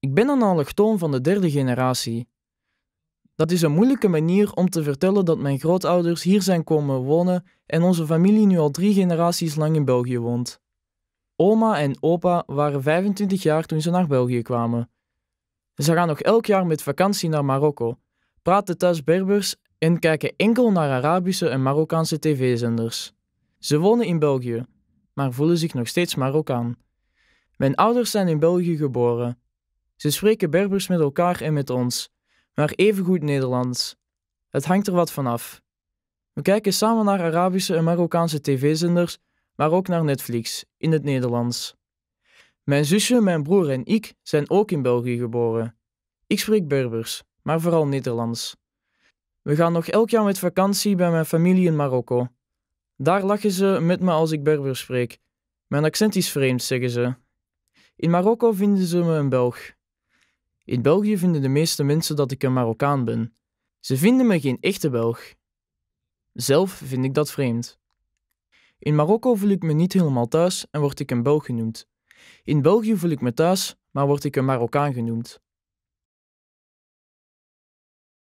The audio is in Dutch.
Ik ben een allochtoon van de derde generatie. Dat is een moeilijke manier om te vertellen dat mijn grootouders hier zijn komen wonen en onze familie nu al drie generaties lang in België woont. Oma en opa waren 25 jaar toen ze naar België kwamen. Ze gaan nog elk jaar met vakantie naar Marokko, praten thuis Berbers en kijken enkel naar Arabische en Marokkaanse tv-zenders. Ze wonen in België, maar voelen zich nog steeds Marokkaan. Mijn ouders zijn in België geboren. Ze spreken Berbers met elkaar en met ons, maar evengoed Nederlands. Het hangt er wat van af. We kijken samen naar Arabische en Marokkaanse tv-zenders, maar ook naar Netflix, in het Nederlands. Mijn zusje, mijn broer en ik zijn ook in België geboren. Ik spreek Berbers, maar vooral Nederlands. We gaan nog elk jaar met vakantie bij mijn familie in Marokko. Daar lachen ze met me als ik Berbers spreek. Mijn accent is vreemd, zeggen ze. In Marokko vinden ze me een Belg. In België vinden de meeste mensen dat ik een Marokkaan ben. Ze vinden me geen echte Belg. Zelf vind ik dat vreemd. In Marokko voel ik me niet helemaal thuis en word ik een Belg genoemd. In België voel ik me thuis, maar word ik een Marokkaan genoemd.